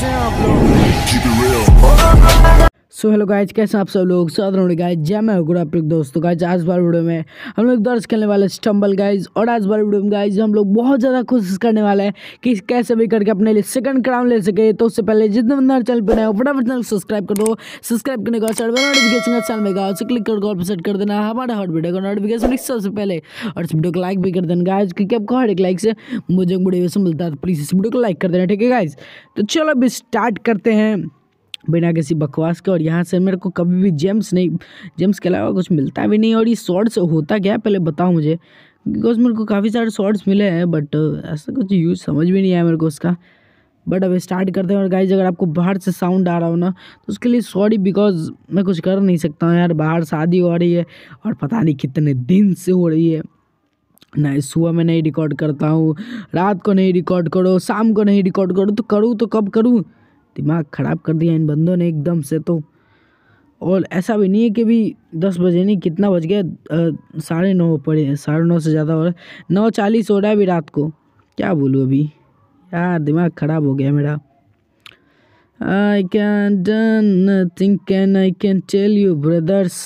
sound blow. Keep it real. So hello guys कैसे आप सब लोग साथ गाइज जय मैं गुड आप दोस्तों तो गाइज आज बार वीडियो में हम लोग दर्ज खेलने वाले स्टम्बल गाइज और आज बार वीडियो में गाइज हम लोग बहुत ज़्यादा कोशिश करने वाले हैं कि कैसे भी करके अपने लिए सेकंड क्राउन ले सके तो उससे पहले जितने बंदा चैनल पर हो फटाफट चैनल सब्सक्राइब कर दो सब्सक्राइब करने का चैनल नोटिफिकेशन का चैनल मेगा उसे क्लिक करके और सेट कर देना हमारा हॉट वीडियो का नोटिफिकेशन सबसे पहले और इस वीडियो को लाइक भी कर देना गाइज क्योंकि आपको हर एक लाइक से मुझे वीडियो मिलता है प्लीज़ तो इस वीडियो को लाइक कर देना ठीक है गाइज तो चलो अभी स्टार्ट करते हैं बिना किसी बकवास के और यहाँ से मेरे को कभी भी जेम्स नहीं जेम्स के अलावा कुछ मिलता भी नहीं और ये शॉर्ट्स होता क्या है पहले बताओ मुझे बिकॉज मेरे को काफ़ी सारे शॉर्ट्स मिले हैं बट ऐसा कुछ यूज समझ भी नहीं आया मेरे को उसका बट अब स्टार्ट करते हैं और गाइज अगर आपको बाहर से साउंड आ रहा हो ना तो उसके लिए सॉरी बिकॉज मैं कुछ कर नहीं सकता हूँ यार बाहर शादी हो रही है और पता नहीं कितने दिन से हो रही है ना सुबह में नहीं रिकॉर्ड करता हूँ रात को नहीं रिकॉर्ड करो शाम को नहीं रिकॉर्ड करो तो करूँ तो कब करूँ दिमाग ख़राब कर दिया इन बंदों ने एकदम से तो और ऐसा भी नहीं है कि भी दस बजे नहीं कितना बज गया साढ़े नौ पड़े साढ़े नौ से ज़्यादा हो रहा है नौ चालीस हो रहा है अभी रात को क्या बोलूँ अभी यार दिमाग ख़राब हो गया मेरा I can done think can I can tell you brothers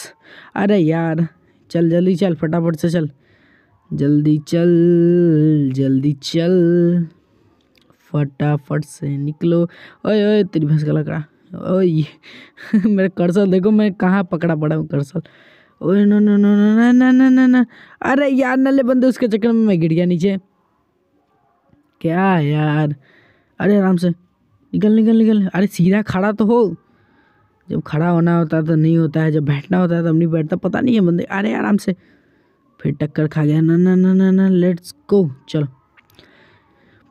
अरे यार चल जल्दी चल फटाफट से चल जल्दी चल जल्दी चल फटाफट से निकलो ओए ओए तेरी भैंस का लकड़ा ओए मेरा कर्सल देखो मैं कहाँ पकड़ा पड़ा हूँ कर्सल ओए नो नो नो नो ना ना ना ना ना अरे यार नले बंदे उसके चक्कर में मैं गिर गया नीचे क्या यार अरे आराम से निकल निकल निकल अरे सीधा खड़ा तो हो जब खड़ा होना होता तो नहीं होता है जब बैठना होता है तब तो नहीं बैठता पता नहीं है बंदे अरे आराम से फिर टक्कर खा गया ना ना ना ना ना लेट्स गो चलो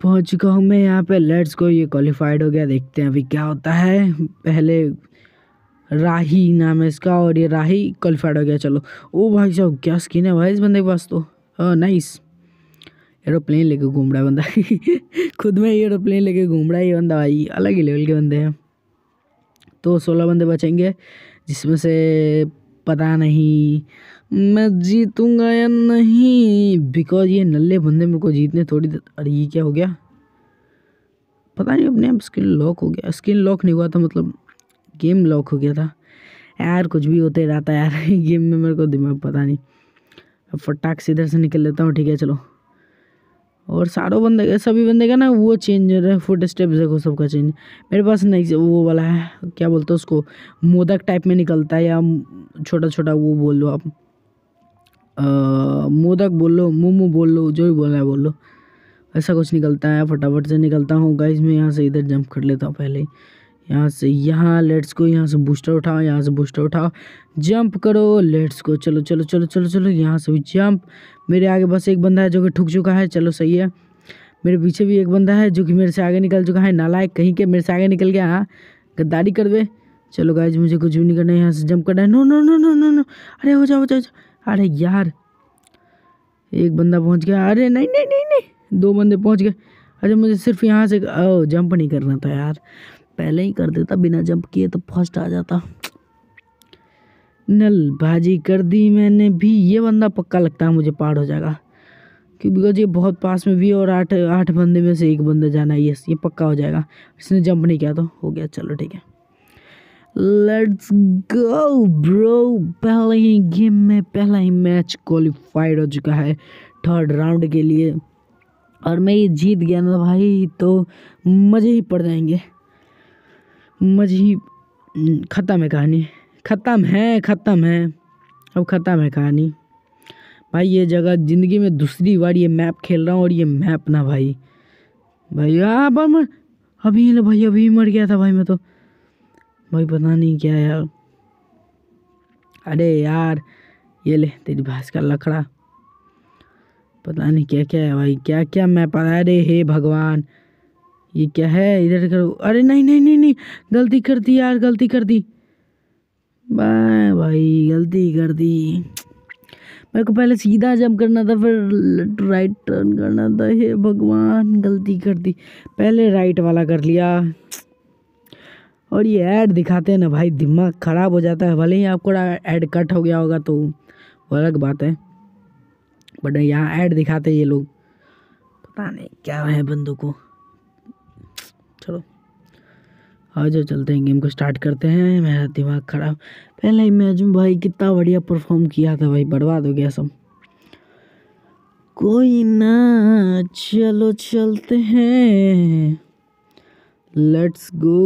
पहुंच चुका हूँ मैं यहाँ पे लेट्स गो ये क्वालिफाइड हो गया देखते हैं अभी क्या होता है पहले राही नाम है इसका और ये राही क्वालिफाइड हो गया चलो ओ भाई साहब क्या स्किन है भाई इस बंदे के पास तो नाइस हाँ, एरोप्लेन लेके घूम रहा है बंदा खुद में एरोप्लेन लेके घूम रहा है ये बंदा भाई अलग ही लेवल के बंदे हैं तो सोलह बंदे बचेंगे जिसमें से पता नहीं मैं जीतूंगा या नहीं बिकॉज ये नल्ले बंदे मेरे को जीतने थोड़ी अरे ये क्या हो गया पता नहीं अपने आप स्क्रीन लॉक हो गया स्क्रीन लॉक नहीं हुआ था तो मतलब गेम लॉक हो गया था यार कुछ भी होते रहता यार गेम में मेरे को दिमाग पता नहीं अब फटाक से इधर से निकल लेता हूँ ठीक है चलो और सारों बंदे का सभी बंदे का ना वो चेंज हो रहा है फुट स्टेप देखो सबका चेंज मेरे पास नहीं वो वाला है क्या बोलते हो उसको मोदक टाइप में निकलता है या छोटा छोटा वो बोल लो आप आ, मोदक बोल लो मोमो बोल लो जो भी बोलना है बोल लो ऐसा कुछ निकलता है फटाफट से निकलता हूँ गाइज मैं यहाँ से इधर जंप कर लेता हूँ पहले यहाँ से यहाँ लेट्स को यहाँ से बूस्टर उठाओ यहाँ से बूस्टर उठाओ जंप करो लेट्स को चलो चलो चलो चलो चलो यहाँ से भी जंप मेरे आगे बस एक बंदा है जो कि ठुक चुका है चलो सही है मेरे पीछे भी एक बंदा है जो कि मेरे से आगे निकल चुका है नालायक कहीं के मेरे से आगे निकल गया हाँ गद्दारी कर दे चलो गाइज मुझे कुछ भी नहीं करना है यहाँ से जंप करना है no no no no no no अरे हो जाओ हो जाओ अरे यार एक बंदा पहुँच गया अरे नहीं नहीं नहीं नहीं दो बंदे पहुंच गए अच्छा मुझे सिर्फ यहाँ से ओ जंप नहीं करना था यार पहले ही कर देता बिना जंप किए तो फर्स्ट आ जाता नल भाजी कर दी मैंने भी ये बंदा पक्का लगता है मुझे पार हो जाएगा क्योंकि बिकॉज ये बहुत पास में भी और आठ आठ बंदे में से एक बंदा जाना है ये ये पक्का हो जाएगा इसने जंप नहीं किया तो हो गया चलो ठीक है लेट्स गो ब्रो पहले ही गेम में पहला ही मैच क्वालिफाइड हो चुका है थर्ड राउंड के लिए और मैं ये जीत गया ना भाई तो मज़े ही पड़ जाएंगे मज़े ही हम्म, ख़त्म है कहानी ख़त्म है ख़त्म है अब ख़त्म है कहानी भाई ये जगह ज़िंदगी में दूसरी बार ये मैप खेल रहा हूँ और ये मैप ना भाई भाई आप हाँ, अभी ना भाई अभी मर गया था भाई मैं तो भाई पता नहीं क्या यार अरे यार ये ले तेरी भाष का लकड़ा पता नहीं क्या क्या है भाई क्या क्या मैप पता है अरे हे भगवान ये क्या है इधर करो अरे नहीं नहीं नहीं नहीं गलती कर दी यार गलती कर दी भाई भाई गलती कर दी मेरे को पहले सीधा जंप करना था फिर राइट टर्न करना था हे भगवान गलती कर दी पहले राइट वाला कर लिया और ये ऐड दिखाते हैं ना भाई दिमाग ख़राब हो जाता है भले ही आपको ऐड कट हो गया होगा तो अलग बात है बट यहाँ ऐड दिखाते ये लोग पता नहीं क्या है बंदों को चलो आ जाओ चलते हैं गेम को स्टार्ट करते हैं मेरा दिमाग ख़राब पहले मैच भाई कितना बढ़िया परफॉर्म किया था भाई बर्बाद हो गया सब कोई ना चलो चलते हैं लेट्स गो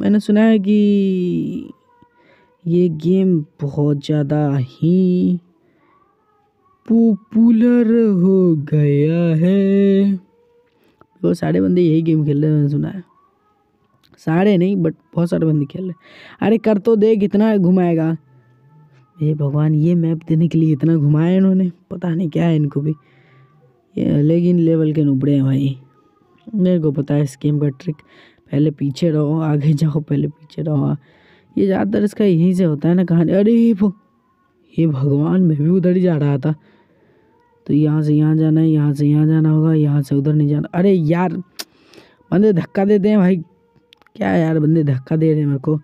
मैंने सुना है कि ये गेम बहुत ज़्यादा ही पॉपुलर हो गया है वो सारे बंदे यही गेम खेल रहे हैं मैंने सुना है सारे नहीं बट बहुत सारे बंदे खेल रहे अरे कर तो दे कितना घुमाएगा ये भगवान ये मैप देने के लिए इतना घुमाया इन्होंने पता नहीं क्या है इनको भी ये लेकिन लेवल के नुबड़े हैं भाई मेरे को पता है इस गेम का ट्रिक पहले पीछे रहो आगे जाओ पहले पीछे रहो हाँ, ये ज़्यादातर इसका यहीं से होता है ना कहानी अरे ये भगवान मैं भी उधर ही जा रहा था तो यहाँ से यहाँ जाना है यहाँ से यहाँ जाना होगा यहाँ से उधर नहीं जाना अरे यार बंदे धक्का देते हैं भाई क्या यार बंदे धक्का दे रहे हैं मेरे को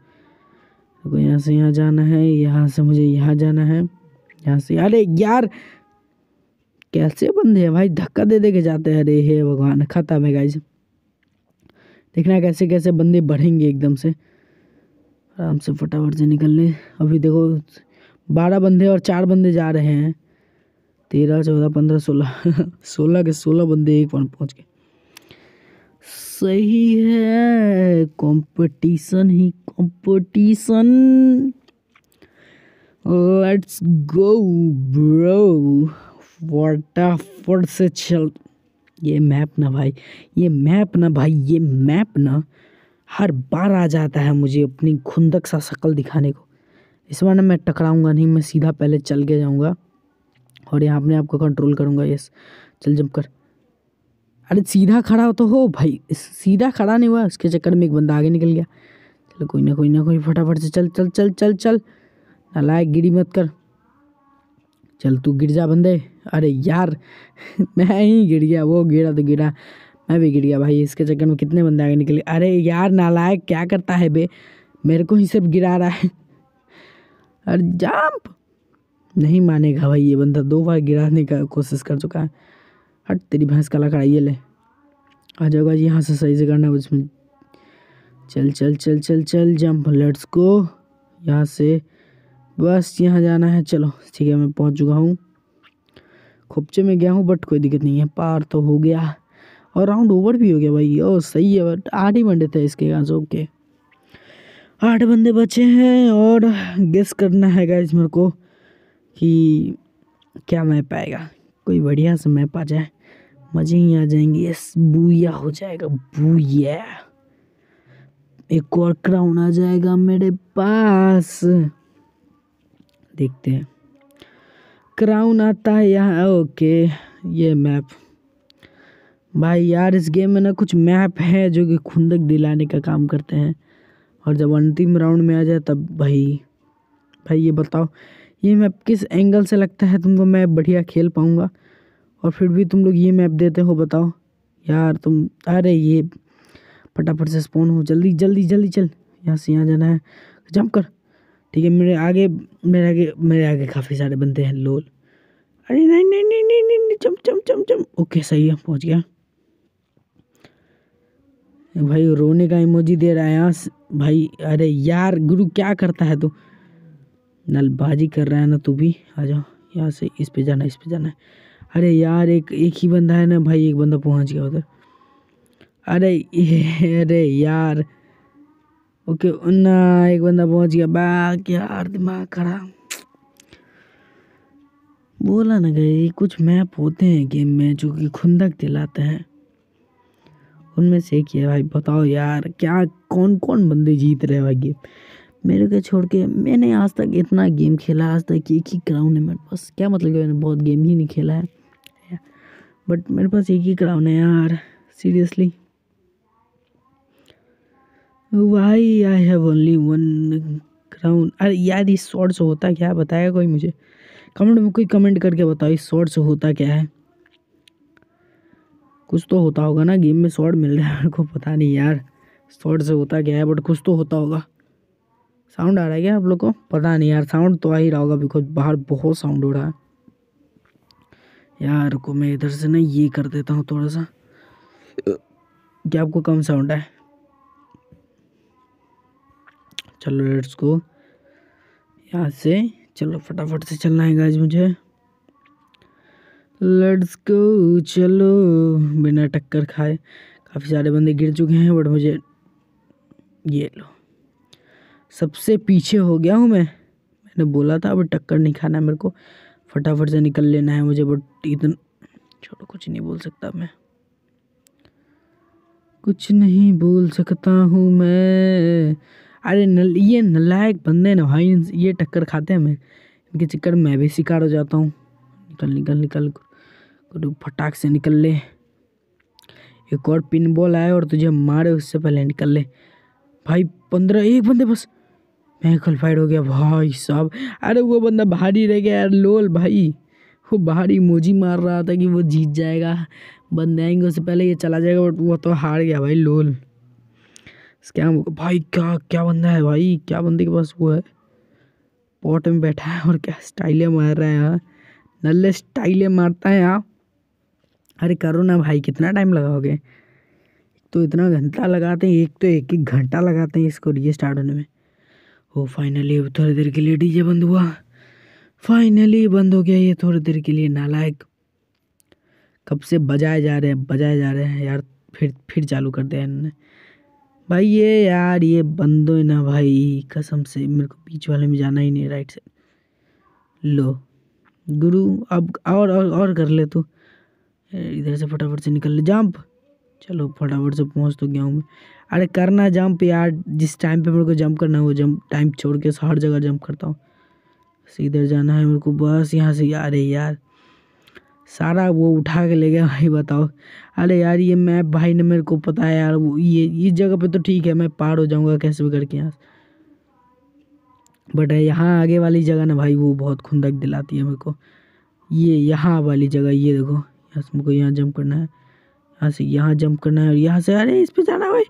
तो यहाँ से यहाँ जाना है यहाँ से मुझे यहाँ जाना है यहाँ से अरे यार कैसे बंदे हैं भाई धक्का दे दे के जाते हैं अरे हे भगवान खत्म है गाइज देखना कैसे कैसे बंदे बढ़ेंगे एकदम से आराम से फटाफट से निकल लें अभी देखो बारह बंदे और चार बंदे जा रहे हैं तेरह चौदह पंद्रह सोलह सोलह के सोलह बंदे एक पॉइंट पहुंच गए सही है कंपटीशन ही कंपटीशन लेट्स गो ब्रो फटाफट से चल ये मैप ना भाई ये मैप ना भाई ये मैप ना हर बार आ जाता है मुझे अपनी खुंदक सा शक्ल दिखाने को इस बार ना मैं टकराऊंगा नहीं मैं सीधा पहले चल के जाऊंगा और यहाँ अपने आप को कंट्रोल करूँगा यस चल जब कर अरे सीधा खड़ा हो तो हो भाई सीधा खड़ा नहीं हुआ उसके चक्कर में एक बंदा आगे निकल गया चलो कोई ना कोई ना कोई फटाफट से चल चल चल चल चल नालायक गिरी मत कर चल तू गिर जा बंदे अरे यार मैं ही गिर गया वो गिरा तो गिरा मैं भी गिर गया भाई इसके चक्कर में कितने बंदे आगे निकले अरे यार नालायक क्या करता है बे मेरे को ही सिर्फ गिरा रहा है अरे जंप नहीं मानेगा भाई ये बंदा दो बार गिराने का कोशिश कर चुका है हट तेरी भैंस का लकड़ा ये ले आ जाओगा जी यहाँ से सही से करना उसमें चल चल चल चल चल जंप लेट्स को यहाँ से बस यहाँ जाना है चलो ठीक है मैं पहुँच चुका हूँ खुपचे में गया हूँ बट कोई दिक्कत नहीं है पार तो हो गया और राउंड ओवर भी हो गया भाई ओ सही है बट आठ ही बंदे थे इसके यहाँ से ओके आठ बंदे बचे हैं और गेस करना है गाइज मेरे को कि क्या मैप आएगा कोई बढ़िया से मैप आ जाए मज़े ही आ जाएंगे यस बूया हो जाएगा बूया एक और क्राउन आ जाएगा मेरे पास देखते हैं क्राउन आता है यहाँ ओके ये मैप भाई यार इस गेम में ना कुछ मैप है जो कि खुंदक दिलाने का काम करते हैं और जब अंतिम राउंड में आ जाए तब भाई भाई ये बताओ ये मैप किस एंगल से लगता है तुमको मैं बढ़िया खेल पाऊँगा और फिर भी तुम लोग ये मैप देते हो बताओ यार तुम अरे ये फटाफट से स्पोन हो जल्दी जल्दी जल्दी चल यहाँ से यहाँ जाना है जंप कर ठीक है मेरे आगे मेरे आगे मेरे आगे काफ़ी सारे बंदे हैं लोल अरे नहीं नहीं नहीं नहीं नहीं नहीं चम चम चम ओके सही है पहुँच गया भाई रोने का इमोजी दे रहा है यहाँ भाई अरे यार गुरु क्या करता है तू तो? नलबाजी कर रहा है ना तू भी आ जाओ यहाँ से इस पे जाना इस पे जाना है अरे यार एक एक ही बंदा है ना भाई एक बंदा पहुँच गया उधर अरे अरे यार ओके ना एक बंदा पहुँच गया बाग यार दिमाग खड़ा बोला ना गई कुछ मैप होते हैं गेम में जो कि खुंदक दिलाते हैं उनमें से एक है भाई बताओ यार क्या कौन कौन बंदे जीत रहे हैं भाई गेम मेरे को छोड़ के मैंने आज तक इतना गेम खेला आज तक एक ही क्राउन है मेरे पास क्या मतलब मैंने बहुत गेम ही नहीं खेला है बट मेरे पास एक ही क्राउन है यार seriously why I have only one crown अरे यार इस शॉर्ट से होता क्या है कोई मुझे कमेंट में कोई कमेंट करके बताओ इस शॉर्ट से होता क्या है कुछ तो होता होगा ना गेम में शॉर्ट मिल रहा है मेरे को पता नहीं यार शॉर्ट से होता क्या है बट कुछ तो होता होगा साउंड आ रहा है क्या आप लोग को पता नहीं यार साउंड तो आ ही रहा होगा बिकॉज बाहर बहुत साउंड हो रहा है यार को मैं इधर से ना ये कर देता हूँ थोड़ा सा क्या आपको कम साउंड है चलो लेट्स को यहाँ से चलो फटाफट से चलना है गाइज मुझे लेट्स को चलो बिना टक्कर खाए काफ़ी सारे बंदे गिर चुके हैं बट मुझे ये लो सबसे पीछे हो गया हूँ मैं मैंने बोला था अब टक्कर नहीं खाना है मेरे को फटाफट से निकल लेना है मुझे बट इतना छोड़ो कुछ नहीं बोल सकता मैं कुछ नहीं बोल सकता हूँ मैं अरे नल ये नलायक बंदे ना भाई ये टक्कर खाते हैं मैं इनके चक्कर मैं भी शिकार हो जाता हूँ निकल निकल निकल फटाक से निकल ले एक और पिन बॉल आए और तुझे मारे उससे पहले निकल ले भाई पंद्रह एक बंदे बस मैं क्वालिफाइड हो गया भाई साहब अरे वो बंदा भारी रह गया यार लोल भाई वो भारी मोजी मार रहा था कि वो जीत जाएगा बंदे आएंगे उससे पहले ये चला जाएगा बट वो तो हार गया भाई लोल स्कैम भाई क्या क्या बंदा है भाई क्या बंदे के पास वो है पॉट में बैठा है और क्या स्टाइलें मार रहा है यार नल्ले स्टाइलें मारता है आप अरे करो ना भाई कितना टाइम लगाओगे तो इतना घंटा लगाते हैं एक तो एक एक घंटा लगाते हैं इसको रिस्टार्ट होने में वो फाइनली थोड़ी देर के लिए डीजे बंद हुआ फाइनली बंद हो गया ये थोड़ी देर के लिए नालायक कब से बजाए जा रहे हैं बजाए जा रहे हैं यार फिर फिर चालू कर दिया इन्होंने भाई ये यार ये बंद हो ना भाई कसम से मेरे को बीच वाले में जाना ही नहीं राइट से लो गुरु अब और और, और कर ले तू इधर से फटाफट से निकल ले जंप चलो फटाफट से पहुंच तो गया हूँ मैं अरे करना जंप यार जिस टाइम पे मेरे को जंप करना है वो जंप टाइम छोड़ के हर जगह जंप करता हूँ सीधर जाना है मेरे को बस यहाँ से यार यार सारा वो उठा के ले गया भाई बताओ अरे यार ये मैप भाई ने मेरे को पता है यार वो ये इस जगह पे तो ठीक है मैं पार हो जाऊँगा कैसे भी करके यहाँ बट यहाँ आगे वाली जगह ना भाई वो बहुत खुंदक दिलाती है मेरे को ये यहाँ वाली जगह ये देखो यहाँ से मेरे को यहाँ जंप करना है यहाँ से यहाँ जंप करना है और यहाँ से अरे इस पर जाना है भाई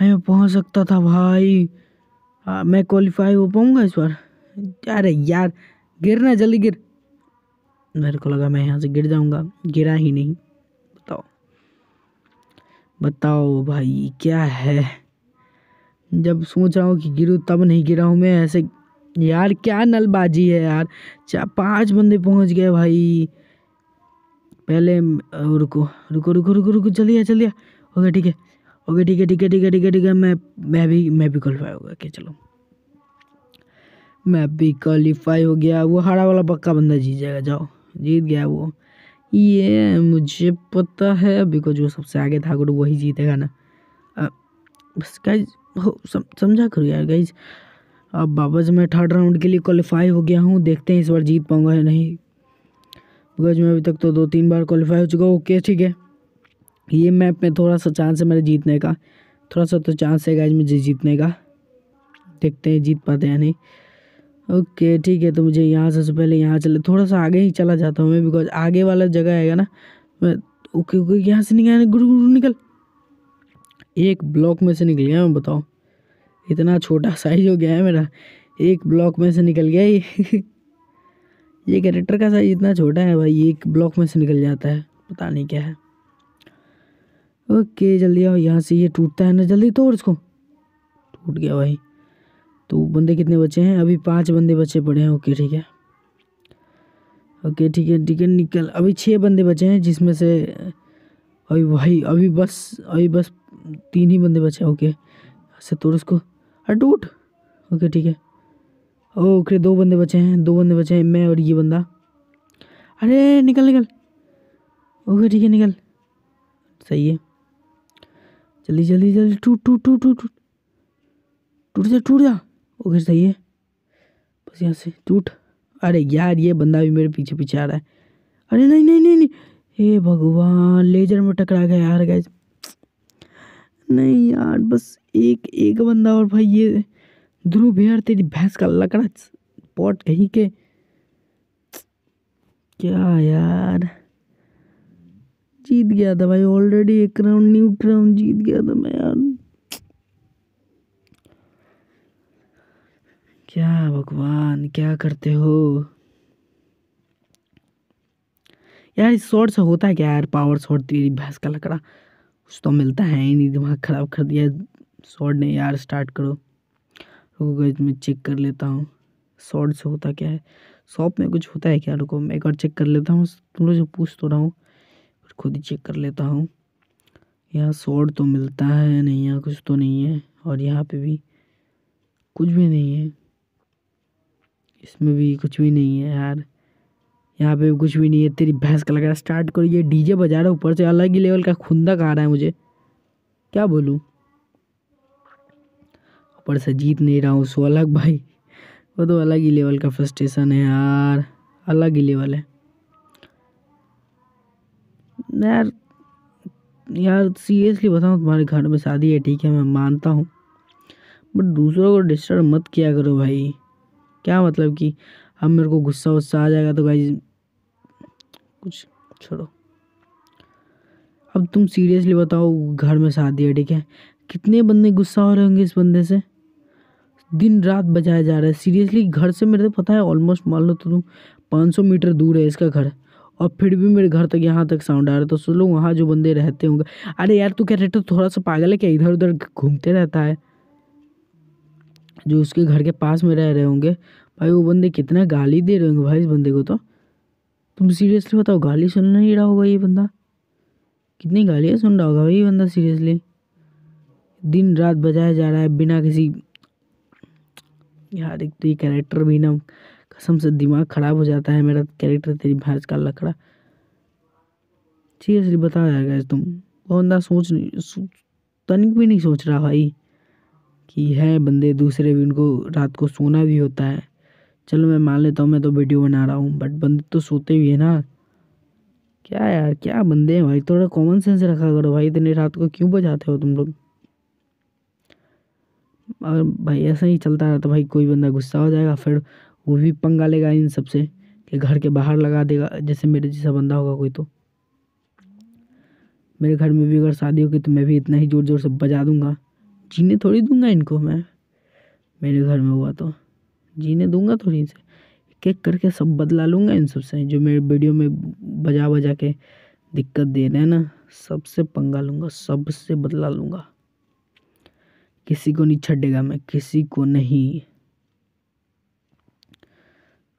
भाई मैं पहुँच सकता था भाई आ, हाँ, मैं क्वालिफाई हो पाऊँगा इस बार अरे यार गिर ना जल्दी गिर मेरे को लगा मैं यहाँ से गिर जाऊँगा गिरा ही नहीं बताओ बताओ भाई क्या है जब सोच रहा हूँ कि गिरूँ तब नहीं गिरा हूँ मैं ऐसे यार क्या नलबाजी है यार चार पांच बंदे पहुँच गए भाई पहले रुको रुको रुको रुको रुको चलिए चलिए ओके ठीक है ओके ठीक है ठीक है ठीक है ठीक है ठीक है मैं मैं भी मैं भी क्वालिफाई हो गया कि चलो मैं भी क्वालिफाई हो गया वो हरा वाला पक्का बंदा जीत जाएगा जाओ जीत गया वो ये मुझे पता है अभी को जो सबसे आगे था गुरु वही जीतेगा ना बस गाइज हो सम, समझा करो यार गाइज अब बाबा जी मैं थर्ड राउंड के लिए क्वालिफाई हो गया हूँ देखते हैं इस बार जीत पाऊँगा या नहीं बिकॉज मैं अभी तक तो दो तीन बार क्वालिफाई हो चुका हूँ ओके ठीक है ये मैप में थोड़ा सा चांस है मेरे जीतने का थोड़ा सा तो चांस है गाइज मुझे जीतने का देखते हैं जीत पाते या नहीं ओके ठीक है तो मुझे यहाँ सबसे पहले यहाँ चले थोड़ा सा आगे ही चला जाता हूँ मैं बिकॉज आगे वाला जगह आएगा ना मैं ओके ओके यहाँ से निकल गुरु गुरु निकल एक ब्लॉक में से निकल गया मैं बताओ इतना छोटा साइज हो गया है मेरा एक ब्लॉक में से निकल गया ये ये कैरेक्टर का साइज इतना छोटा है भाई एक ब्लॉक में से निकल जाता है पता नहीं क्या है ओके जल्दी आओ यहाँ से ये टूटता है ना जल्दी तोड़ इसको टूट गया भाई तो बंदे कितने बचे हैं अभी पाँच बंदे बचे पड़े हैं ओके ठीक है ओके ठीक है ठीक है निकल अभी छः बंदे बचे हैं जिसमें से अभी भाई अभी बस अभी बस तीन ही बंदे बचे हैं ओके अच्छा तोड़ उसको अरे टूट ओके ठीक है ओके दो बंदे बचे हैं दो बंदे बचे हैं मैं और ये बंदा अरे निकल निकल ओके ठीक है निकल सही है जल्दी जल्दी जल्दी टूट टूट टूट टूट टूट टूट जा टूट जा ओके सही है बस यहाँ से टूट अरे यार ये बंदा भी मेरे पीछे पीछे आ रहा है अरे नहीं नहीं नहीं नहीं हे भगवान लेजर में टकरा गया यार गए नहीं यार बस एक एक बंदा और भाई ये ध्रुव यार तेरी भैंस का लकड़ा पॉट कहीं के क्या यार जीत गया था भाई ऑलरेडी एक राउंड न्यू राउंड जीत गया था मैं यार क्या भगवान क्या करते हो यार इस शॉर्ट से होता है क्या यार पावर शॉर्ट तेरी भैंस का लकड़ा कुछ तो मिलता है ही नहीं दिमाग खराब कर दिया शॉर्ट ने यार स्टार्ट करो रुको गाइज मैं चेक कर लेता हूँ शॉर्ट से होता क्या है शॉप में कुछ होता है क्या रुको मैं एक बार चेक कर लेता हूँ तुम लोग जो पूछ तो रहा हूँ खुद ही चेक कर लेता हूँ यहाँ शॉर्ट तो मिलता है नहीं यहाँ कुछ तो नहीं है और यहाँ पे भी कुछ भी नहीं है इसमें भी कुछ भी नहीं है यार यहाँ पे भी कुछ भी नहीं है तेरी भैंस का लग रहा है स्टार्ट करिए डीजे बजा रहा है ऊपर से अलग ही लेवल का खुंदक आ रहा है मुझे क्या बोलूँ पर से जीत नहीं रहा हूँ उसको अलग भाई वो तो अलग ही लेवल का फ्रस्ट्रेशन है यार अलग ही लेवल है यार यार सीरियसली बताऊँ तुम्हारे घर में शादी है ठीक है मैं मानता हूँ बट दूसरों को डिस्टर्ब मत किया करो भाई क्या मतलब कि अब मेरे को गुस्सा वस्सा आ जाएगा तो भाई कुछ छोड़ो अब तुम सीरियसली बताओ घर में शादी है ठीक है कितने बंदे गुस्सा हो रहे होंगे इस बंदे से दिन रात बजाया जा रहा है सीरियसली घर से मेरे तो पता है ऑलमोस्ट मान लो तो तुम पाँच सौ मीटर दूर है इसका घर और फिर भी मेरे घर तक यहाँ तक साउंड आ रहा है तो सुन लो वहाँ जो बंदे रहते होंगे अरे यार तू क्या तो थोड़ा सा पागल है क्या इधर उधर घूमते रहता है जो उसके घर के पास में रह रहे होंगे भाई वो बंदे कितना गाली दे रहे होंगे भाई इस बंदे को तो तुम सीरियसली बताओ गाली सुन नहीं रहा होगा ये बंदा कितनी गालियाँ सुन रहा होगा भाई ये बंदा सीरियसली दिन रात बजाया जा रहा है बिना किसी यार एक तो ये कैरेक्टर भी ना कसम से दिमाग ख़राब हो जाता है मेरा कैरेक्टर तेरी भैंस का लकड़ा सीरियसली बता यार गैस तुम बंदा सोच नहीं तनिक भी नहीं सोच रहा भाई कि है बंदे दूसरे भी उनको रात को सोना भी होता है चलो मैं मान लेता हूँ मैं तो वीडियो बना रहा हूँ बट बंदे तो सोते भी है ना क्या यार क्या बंदे हैं भाई थोड़ा कॉमन सेंस रखा करो भाई इतनी रात को क्यों बजाते हो तुम लोग और भाई ऐसा ही चलता रहा तो भाई कोई बंदा गुस्सा हो जाएगा फिर वो भी पंगा लेगा इन सबसे कि घर के बाहर लगा देगा जैसे मेरे जैसा बंदा होगा कोई तो मेरे घर में भी अगर शादी होगी तो मैं भी इतना ही ज़ोर ज़ोर से बजा दूंगा जीने थोड़ी दूंगा इनको मैं मेरे घर में हुआ तो जीने दूंगा थोड़ी इनसे एक करके सब बदला लूँगा इन सबसे जो मेरे वीडियो में बजा बजा के दिक्कत दे रहे हैं ना सबसे पंगा लूँगा सबसे बदला लूँगा किसी को नहीं छेगा मैं किसी को नहीं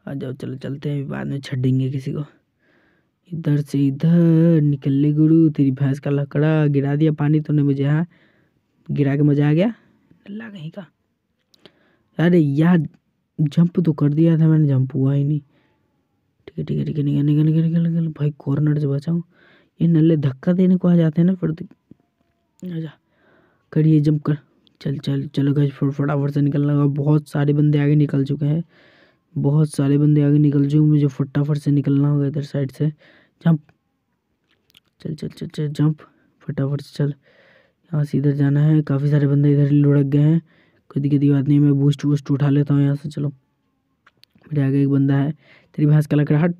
आ जाओ चलो चलते हैं बाद में छेंगे किसी को इधर से इधर निकल ले गुरु तेरी भैंस का लकड़ा गिरा दिया पानी तूने मुझे यहाँ गिरा के मजा आ गया नल्ला कहीं का अरे यार जंप तो कर दिया था मैंने जंप हुआ ही नहीं ठीक है ठीक है ठीक है निकल निकल निकल निकल भाई कॉर्नर से बचाऊँ ये नल्ले धक्का देने को आ जाते हैं ना फिर अच्छा करिए ये जंप कर चल चल चलो गज फटाफट से निकलना होगा बहुत सारे बंदे आगे निकल चुके हैं बहुत सारे बंदे आगे निकल चुके मुझे फटाफट से निकलना होगा इधर साइड से जंप चल चल चल चल जंप फटाफट से चल यहाँ से इधर जाना है काफ़ी सारे बंदे इधर लुढ़क गए हैं कभी कभी बात नहीं मैं बूस्ट वूस्ट उठा लेता हूँ यहाँ से चलो मेरे आगे एक बंदा है तेरी भैंस का लकड़ा हट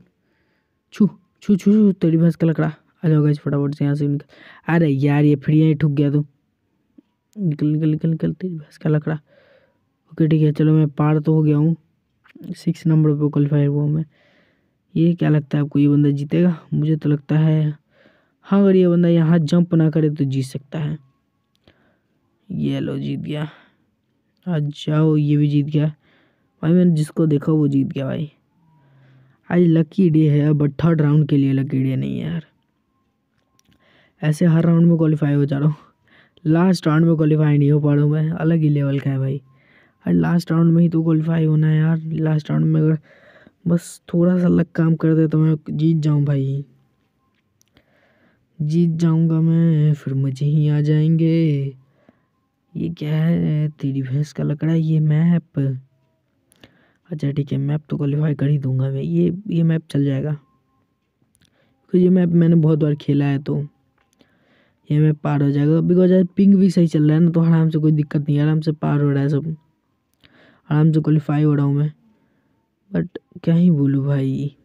छू छू छू छू तेरी भैंस का लकड़ा आ जाओ गज फटाफट से यहाँ से निकल अरे यार ये फिर यहीं ठुक गया तू निकल निकल निकल निकल तेरी भैंस का लकड़ा ओके ठीक है चलो मैं पार तो हो गया हूँ सिक्स नंबर पे क्वालिफाई हुआ मैं ये क्या लगता है आपको ये बंदा जीतेगा मुझे तो लगता है हाँ अगर ये बंदा यहाँ जंप ना करे तो जीत सकता है ये लो जीत गया आज जाओ ये भी जीत गया भाई मैंने जिसको देखा वो जीत गया भाई आज लकी डे है बट थर्ड राउंड के लिए लकी डे नहीं है यार ऐसे हर राउंड में क्वालिफाई हो जा रहा हूँ लास्ट राउंड में क्वालिफाई नहीं हो पा रहा हूँ मैं अलग ही लेवल का है भाई अरे लास्ट राउंड में ही तो क्वालिफाई होना है यार लास्ट राउंड में अगर बस थोड़ा सा अलग काम कर दे तो मैं जीत जाऊँ भाई जीत जाऊँगा मैं फिर मुझे ही आ जाएंगे ये क्या है तेरी भैंस का लकड़ा है ये मैप अच्छा ठीक है मैप तो क्वालिफाई कर ही दूंगा मैं ये ये मैप चल जाएगा क्योंकि ये मैप मैंने बहुत बार खेला है तो ये में पार हो जाएगा बिकॉज आज पिंक भी सही चल रहा है ना तो आराम से कोई दिक्कत नहीं है आराम से पार हो रहा है सब आराम से क्वालिफाई हो रहा हूँ मैं बट क्या ही बोलूँ भाई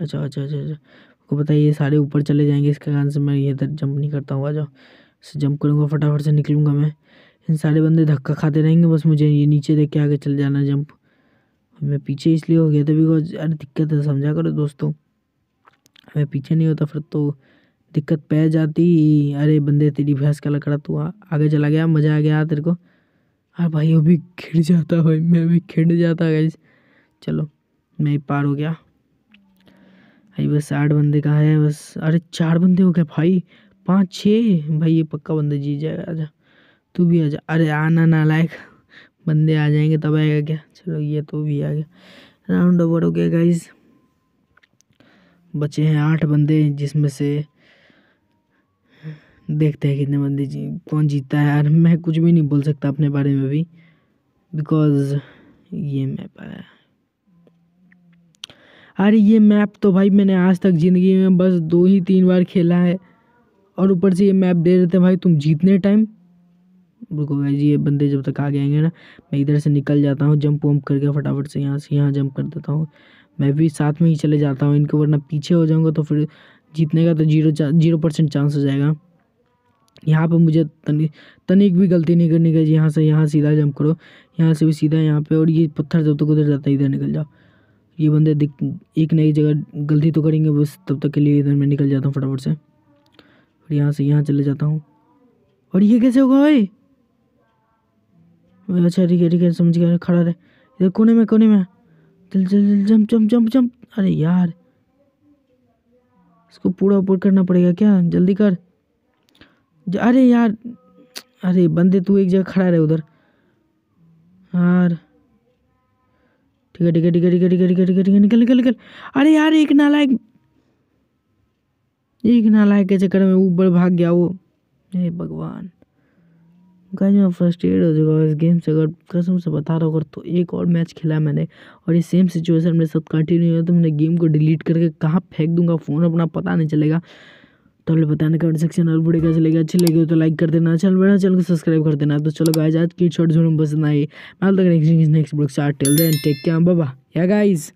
अच्छा अच्छा अच्छा अच्छा आपको पता है ये सारे ऊपर चले जाएंगे इसके कारण से मैं इधर जंप नहीं करता हूँ आ जाओ इससे जंप करूँगा फटाफट से निकलूँगा मैं इन सारे बंदे धक्का खाते रहेंगे बस मुझे ये नीचे देख के आगे चल जाना जंप मैं पीछे इसलिए हो गया था बिकॉज अरे दिक्कत है समझा करो दोस्तों मैं पीछे नहीं होता फिर तो दिक्कत पै जाती अरे बंदे तेरी भैंस का लकड़ा तू आगे चला गया मजा आ गया तेरे को अरे भाई वो भी खिड़ जाता भाई मैं भी खिड़ जाता गाइस चलो मैं पार हो गया भाई बस आठ बंदे का है बस अरे चार बंदे हो गए भाई पाँच छः भाई ये पक्का बंदा जीत जाएगा आजा तू भी आजा अरे आना ना लायक बंदे आ जाएंगे तब आएगा क्या चलो ये तो भी आ गया राउंड ओवर हो गया गाइज बचे हैं आठ बंदे जिसमें से देखते हैं कितने बंदे जी कौन जीतता है यार मैं कुछ भी नहीं बोल सकता अपने बारे में भी बिकॉज ये मैप आया अरे ये मैप तो भाई मैंने आज तक ज़िंदगी में बस दो ही तीन बार खेला है और ऊपर से ये मैप दे देते हैं भाई तुम जीतने टाइम रुको भाई जी ये बंदे जब तक आ गएंगे ना मैं इधर से निकल जाता हूँ जंप वम्प करके फटाफट से यहाँ से यहाँ जंप कर देता हूँ मैं भी साथ में ही चले जाता हूँ इनके वरना पीछे हो जाऊँगा तो फिर जीतने का तो जीरो जीरो परसेंट चांस हो जाएगा यहाँ पे मुझे तनि तनिक भी गलती नहीं करनी चाहिए यहाँ से यहाँ सीधा जंप करो यहाँ से भी सीधा यहाँ पे और ये पत्थर जब तक उधर जाता है इधर निकल जाओ ये बंदे दिख एक नई जगह गलती तो करेंगे बस तब तक के लिए इधर मैं निकल जाता हूँ फटाफट से और यहाँ से यहाँ चले जाता हूँ और ये कैसे होगा भाई अच्छा ठीक है ठीक है समझ गया खड़ा रहे इधर कोने में कोने में चल चल चल जम चम चम चम अरे यार इसको पूरा ऊपर करना पड़ेगा क्या जल्दी कर अरे यार अरे बंदे तू एक जगह खड़ा रहे उधर यार ठीक है ठीक है ठीक है ठीक है ठीक है निकल निकल निकल अरे यार एक नालायक एक नालायक के चक्कर में ऊपर भाग गया वो हे भगवान गाइस मैं फ्रस्ट्रेट हो चुका इस गेम से अगर कसम से बता रहा हूँ अगर तो एक और मैच खेला मैंने और ये सेम सिचुएशन मेरे साथ कंटिन्यू है तो मैंने गेम को डिलीट करके कहाँ फेंक दूंगा फ़ोन अपना पता नहीं चलेगा तो हमें बताना कमेंट सेक्शन और वीडियो कैसे लगे अच्छी लगी तो लाइक कर देना चैनल बड़ा चैनल को सब्सक्राइब कर देना तो चलो गाइज आज की छोटे छोटे पसंद आई मैं next blog start till then take care बाबा या गाइज़